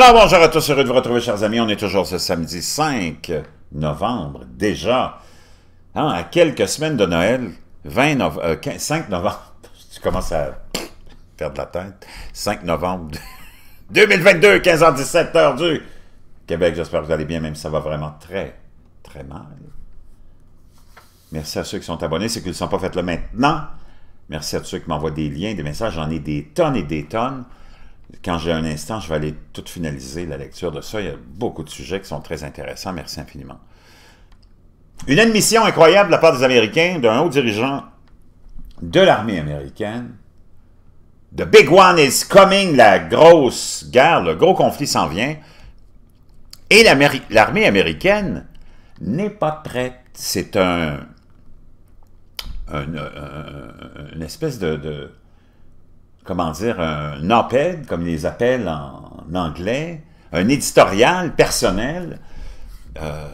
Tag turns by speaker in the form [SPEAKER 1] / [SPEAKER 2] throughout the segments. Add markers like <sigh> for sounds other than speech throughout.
[SPEAKER 1] Alors bonjour à tous, heureux de vous retrouver chers amis, on est toujours ce samedi 5 novembre déjà, hein, à quelques semaines de Noël, 20 5 euh, novembre, <laughs> tu commences à perdre la tête, 5 novembre 2022, <laughs> 15h17, heure du Québec, j'espère que vous allez bien, même si ça va vraiment très, très mal. Merci à ceux qui sont abonnés, ceux qui ne sont pas, faites-le maintenant. Merci à ceux qui m'envoient des liens, des messages, j'en ai des tonnes et des tonnes. Quand j'ai un instant, je vais aller tout finaliser la lecture de ça. Il y a beaucoup de sujets qui sont très intéressants. Merci infiniment. Une admission incroyable de la part des Américains, d'un haut dirigeant de l'armée américaine. The big one is coming, la grosse guerre, le gros conflit s'en vient. Et l'armée américaine n'est pas prête. C'est un, une espèce de comment dire, un op-ed, comme ils les appellent en, anglais, un éditorial personnel euh,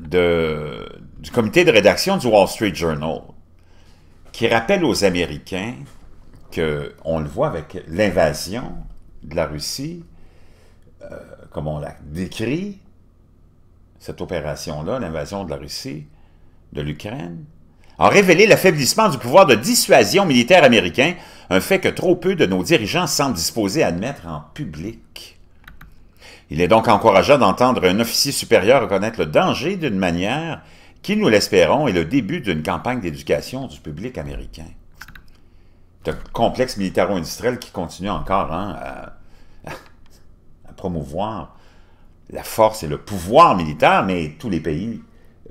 [SPEAKER 1] de, du comité de rédaction du Wall Street Journal, qui rappelle aux Américains que, on le voit avec l'invasion de la Russie, euh, comme on l'a décrit, cette opération-là, l'invasion de la Russie, de l'Ukraine, a révélé l'affaiblissement du pouvoir de dissuasion militaire américain, un fait que trop peu de nos dirigeants semblent disposés à admettre en public. Il est donc encourageant d'entendre un officier supérieur reconnaître le danger d'une manière qui, nous l'espérons, est le début d'une campagne d'éducation du public américain. C'est un complexe militaro-industriel qui continue encore hein, à, à promouvoir la force et le pouvoir militaire, mais tous les pays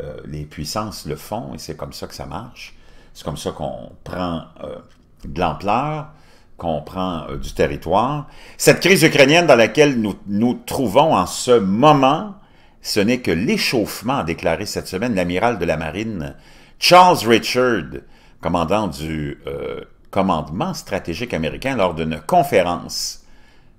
[SPEAKER 1] euh, les puissances le font et c'est comme ça que ça marche. C'est comme ça qu'on prend euh, de l'ampleur, qu'on prend euh, du territoire. Cette crise ukrainienne dans laquelle nous nous trouvons en ce moment, ce n'est que l'échauffement, a déclaré cette semaine l'amiral de la marine Charles Richard, commandant du commandement stratégique américain, lors d'une conférence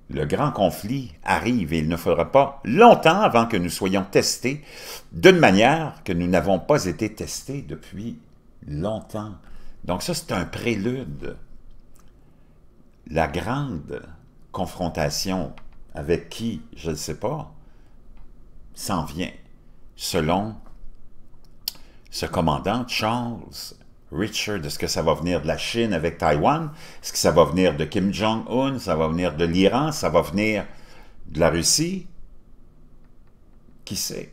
[SPEAKER 1] le grand conflit arrive et il ne faudra pas longtemps avant que nous soyons testés d'une manière que nous n'avons pas été testés depuis longtemps. Donc ça, c'est un prélude. La grande confrontation avec qui, je ne sais pas, s'en vient, selon ce commandant Charles Richard, est-ce que ça va venir de la Chine avec Taïwan? Est-ce que ça va venir de Kim Jong-un? Ça va venir de l'Iran? Ça va venir de la Russie? Qui sait?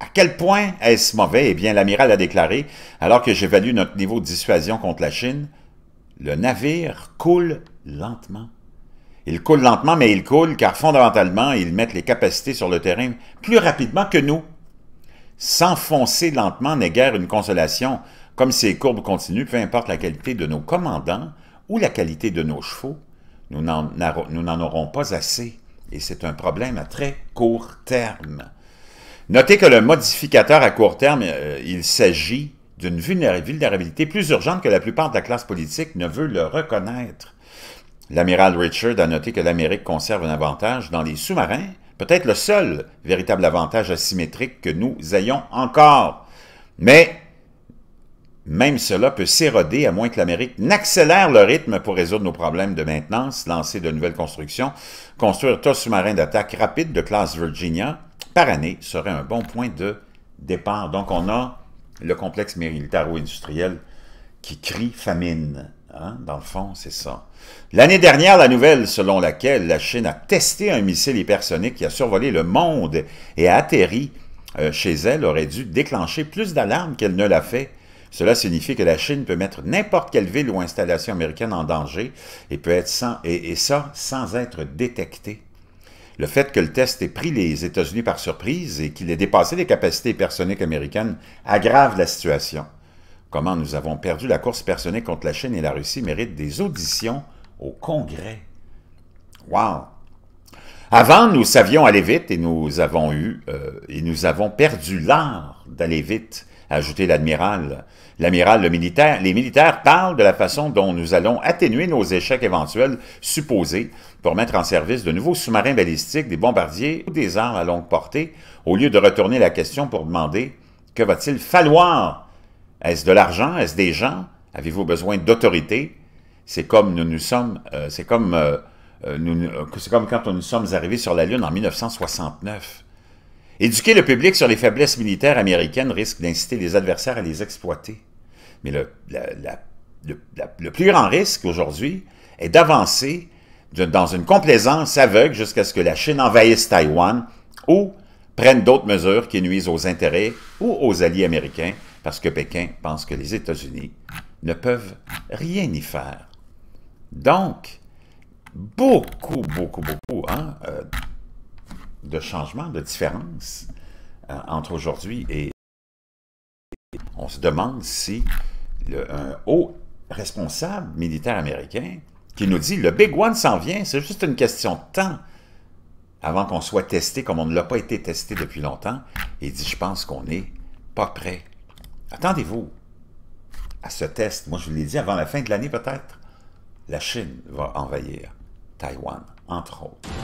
[SPEAKER 1] À quel point est-ce mauvais? Eh bien, l'amiral a déclaré, alors que j'évalue notre niveau de dissuasion contre la Chine, le navire coule lentement. Il coule lentement, mais il coule car fondamentalement, ils mettent les capacités sur le terrain plus rapidement que nous. S'enfoncer lentement n'est guère une consolation comme ces courbes continuent, peu importe la qualité de nos commandants ou la qualité de nos chevaux, nous n'en aurons pas assez, et c'est un problème à très court terme. Notez que le modificateur à court terme, euh, il s'agit d'une vulnérabilité plus urgente que la plupart de la classe politique ne veut le reconnaître. L'amiral Richard a noté que l'Amérique conserve un avantage dans les sous-marins, peut-être le seul véritable avantage asymétrique que nous ayons encore. Mais même cela peut s'éroder à moins que l'Amérique n'accélère le rythme pour résoudre nos problèmes de maintenance, lancer de nouvelles constructions, construire tas sous-marins d'attaque rapide de classe Virginia par année serait un bon point de départ. Donc on a le complexe militaro-industriel qui crie famine. Hein? Dans le fond, c'est ça. L'année dernière, la nouvelle selon laquelle la Chine a testé un missile hypersonique qui a survolé le monde et a atterri euh, chez elle aurait dû déclencher plus d'alarmes qu'elle ne l'a fait. Cela signifie que la Chine peut mettre n'importe quelle ville ou installation américaine en danger et, peut être sans, et, ça sans être détecté. Le fait que le test ait pris les États-Unis par surprise et qu'il ait dépassé les capacités personnelles américaines aggrave la situation. Comment nous avons perdu la course personnelle contre la Chine et la Russie mérite des auditions au Congrès. Wow! Avant, nous savions aller vite et nous avons eu euh, et nous avons perdu l'art d'aller vite ajouté l'admiral. L'amiral, le militaire, les militaires parlent de la façon dont nous allons atténuer nos échecs éventuels supposés pour mettre en service de nouveaux sous-marins balistiques, des bombardiers ou des armes à longue portée, au lieu de retourner la question pour demander que va-t-il falloir Est-ce de l'argent Est-ce des gens Avez-vous besoin d'autorité C'est comme nous nous sommes, euh, c'est comme euh, euh, c'est comme quand nous sommes arrivés sur la Lune en 1969. Éduquer le public sur les faiblesses militaires américaines risque d'inciter les adversaires à les exploiter. Mais le, le, plus grand risque aujourd'hui est d'avancer dans une complaisance aveugle jusqu'à ce que la Chine envahisse Taïwan ou prenne d'autres mesures qui nuisent aux intérêts ou aux alliés américains parce que Pékin pense que les États-Unis ne peuvent rien y faire. Donc, beaucoup, beaucoup, beaucoup hein, euh, de changement, de différence euh, entre aujourd'hui et, on se demande si le, un haut responsable militaire américain qui nous dit le Big One s'en vient, c'est juste une question de temps avant qu'on soit testé comme on ne l'a pas été testé depuis longtemps, il dit je pense qu'on n'est pas prêt. Attendez-vous à ce test. Moi, je vous l'ai dit avant la fin de l'année peut-être. La Chine va envahir Taïwan, entre autres.